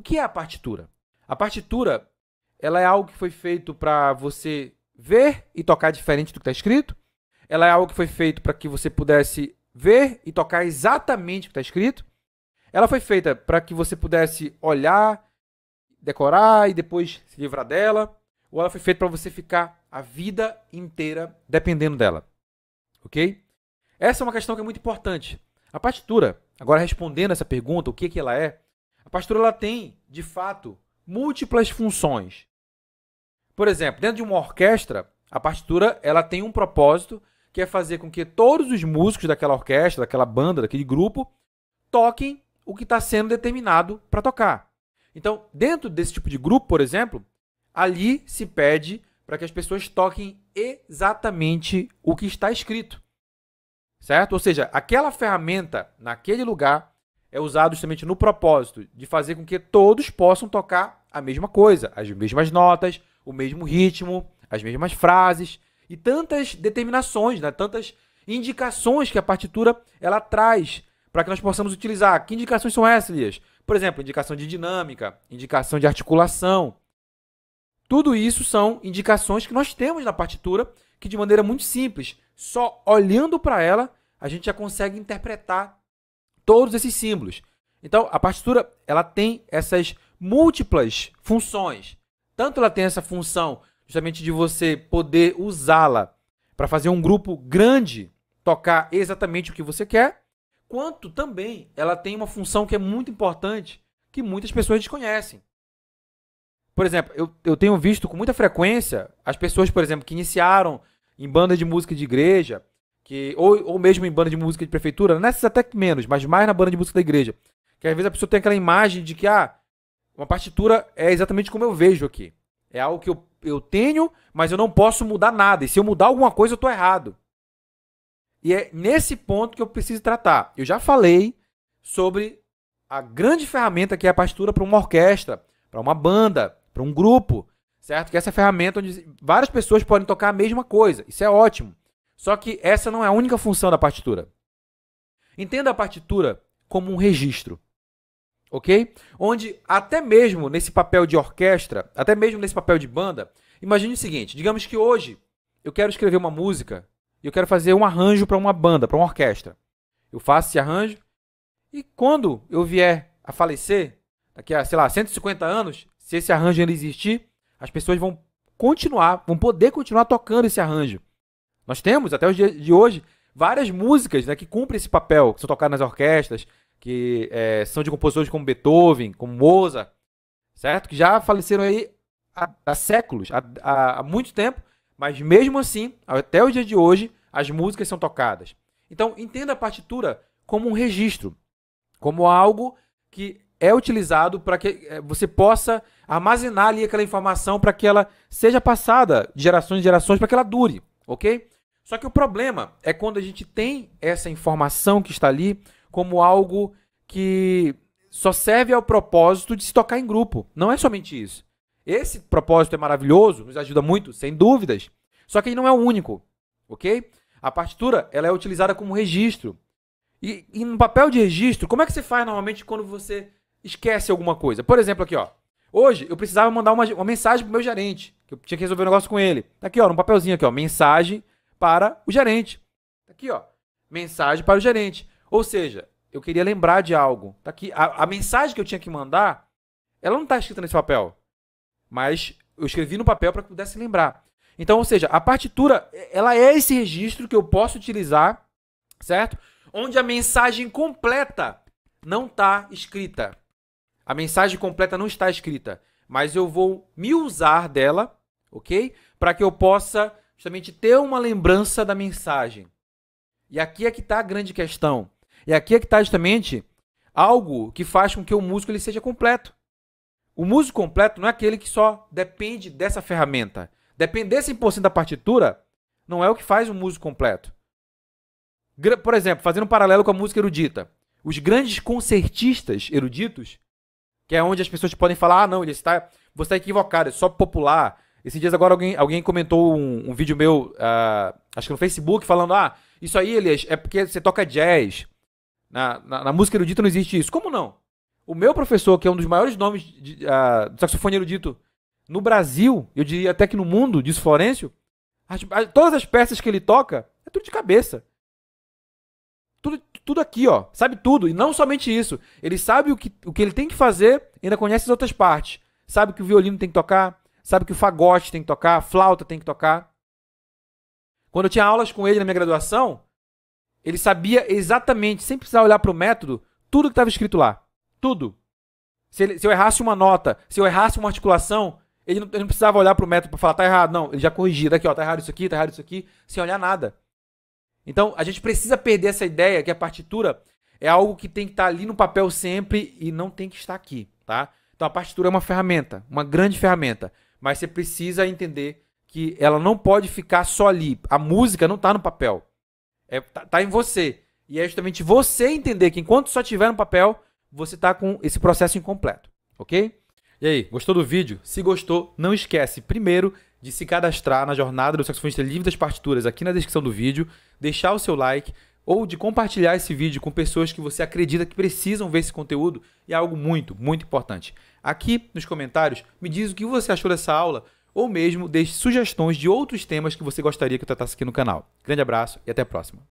O que é a partitura? A partitura ela é algo que foi feito para você ver e tocar diferente do que está escrito. Ela é algo que foi feito para que você pudesse ver e tocar exatamente o que está escrito. Ela foi feita para que você pudesse olhar, decorar e depois se livrar dela. Ou ela foi feita para você ficar a vida inteira dependendo dela. Ok? Essa é uma questão que é muito importante. A partitura, agora respondendo essa pergunta, o que, que ela é, a pastora ela tem, de fato, múltiplas funções. Por exemplo, dentro de uma orquestra, a partitura ela tem um propósito que é fazer com que todos os músicos daquela orquestra, daquela banda, daquele grupo, toquem o que está sendo determinado para tocar. Então, dentro desse tipo de grupo, por exemplo, ali se pede para que as pessoas toquem exatamente o que está escrito. Certo? Ou seja, aquela ferramenta naquele lugar é usado justamente no propósito de fazer com que todos possam tocar a mesma coisa, as mesmas notas, o mesmo ritmo, as mesmas frases e tantas determinações, né? tantas indicações que a partitura ela traz para que nós possamos utilizar. Que indicações são essas, Elias? Por exemplo, indicação de dinâmica, indicação de articulação. Tudo isso são indicações que nós temos na partitura que, de maneira muito simples, só olhando para ela, a gente já consegue interpretar todos esses símbolos. Então, a partitura ela tem essas múltiplas funções. Tanto ela tem essa função justamente de você poder usá-la para fazer um grupo grande tocar exatamente o que você quer, quanto também ela tem uma função que é muito importante que muitas pessoas desconhecem. Por exemplo, eu, eu tenho visto com muita frequência as pessoas, por exemplo, que iniciaram em banda de música de igreja que ou, ou mesmo em banda de música de prefeitura, né, nessas até que menos, mas mais na banda de música da igreja. Que às vezes a pessoa tem aquela imagem de que, ah, uma partitura é exatamente como eu vejo aqui. É algo que eu, eu tenho, mas eu não posso mudar nada. E se eu mudar alguma coisa, eu tô errado. E é nesse ponto que eu preciso tratar. Eu já falei sobre a grande ferramenta que é a partitura para uma orquestra, para uma banda, para um grupo, certo? Que é essa ferramenta onde várias pessoas podem tocar a mesma coisa. Isso é ótimo. Só que essa não é a única função da partitura. Entenda a partitura como um registro, ok? Onde até mesmo nesse papel de orquestra, até mesmo nesse papel de banda, imagine o seguinte: digamos que hoje eu quero escrever uma música e eu quero fazer um arranjo para uma banda, para uma orquestra. Eu faço esse arranjo e quando eu vier a falecer, daqui a, sei lá, 150 anos, se esse arranjo ainda existir, as pessoas vão continuar, vão poder continuar tocando esse arranjo. Nós temos, até os dias de hoje, várias músicas né, que cumprem esse papel, que são tocadas nas orquestras, que é, são de compositores como Beethoven, como Mozart, certo? Que já faleceram aí há, há séculos, há, há, há muito tempo, mas mesmo assim, até os dias de hoje, as músicas são tocadas. Então, entenda a partitura como um registro, como algo que é utilizado para que eh, você possa armazenar ali aquela informação para que ela seja passada de gerações em gerações, para que ela dure, ok? Só que o problema é quando a gente tem essa informação que está ali como algo que só serve ao propósito de se tocar em grupo. Não é somente isso. Esse propósito é maravilhoso, nos ajuda muito, sem dúvidas. Só que ele não é o único, ok? A partitura ela é utilizada como registro. E, e no papel de registro, como é que você faz normalmente quando você esquece alguma coisa? Por exemplo, aqui, ó. Hoje eu precisava mandar uma, uma mensagem pro meu gerente, que eu tinha que resolver um negócio com ele. Tá aqui, ó, num papelzinho aqui, ó, mensagem para o gerente. Tá aqui, ó. Mensagem para o gerente. Ou seja, eu queria lembrar de algo. Tá aqui. A, a mensagem que eu tinha que mandar, ela não está escrita nesse papel. Mas eu escrevi no papel para que pudesse lembrar. Então, ou seja, a partitura, ela é esse registro que eu posso utilizar, certo? Onde a mensagem completa não está escrita. A mensagem completa não está escrita, mas eu vou me usar dela, ok? Para que eu possa justamente ter uma lembrança da mensagem. E aqui é que está a grande questão. E aqui é que está justamente algo que faz com que o músico ele seja completo. O músico completo não é aquele que só depende dessa ferramenta. Depender 100% da partitura não é o que faz um músico completo. Por exemplo, fazendo um paralelo com a música erudita. Os grandes concertistas eruditos, que é onde as pessoas podem falar: ah, não, ele está, você está equivocado, é só popular, esses dias agora alguém, alguém comentou um, um vídeo meu, uh, acho que no Facebook, falando: Ah, isso aí, Elias, é porque você toca jazz. Na, na, na, música erudita não existe isso. Como não? O meu professor, que é um dos maiores nomes de, uh, saxofone erudito no Brasil, eu diria até que no mundo, diz Florencio, as, todas as peças que ele toca é tudo de cabeça. Tudo, tudo aqui, ó. Sabe tudo. E não somente isso. Ele sabe o que, o que ele tem que fazer, ainda conhece as outras partes. Sabe o que o violino tem que tocar, sabe que o fagote tem que tocar, a flauta tem que tocar. Quando eu tinha aulas com ele na minha graduação, ele sabia exatamente, sem precisar olhar para o método, tudo que estava escrito lá. Tudo. Se, ele, se, eu errasse uma nota, se eu errasse uma articulação, ele não, ele não precisava olhar para o método para falar, tá errado. Não, ele já corrigia. Daqui, tá ó, tá errado isso aqui, tá errado isso aqui, sem olhar nada. Então, a gente precisa perder essa ideia que a partitura é algo que tem que estar tá ali no papel sempre e não tem que estar aqui, tá? Então, a partitura é uma ferramenta, uma grande ferramenta. Mas você precisa entender que ela não pode ficar só ali. A música não está no papel. É, tá, tá, em você. E é justamente você entender que enquanto só tiver no papel, você está com esse processo incompleto. Ok? E aí, gostou do vídeo? Se gostou, não esquece primeiro de se cadastrar na jornada do saxofonista livre das partituras aqui na descrição do vídeo, deixar o seu like ou de compartilhar esse vídeo com pessoas que você acredita que precisam ver esse conteúdo é algo muito, muito importante. Aqui nos comentários, me diz o que você achou dessa aula ou mesmo deixe sugestões de outros temas que você gostaria que eu tratasse aqui no canal. Grande abraço e até a próxima.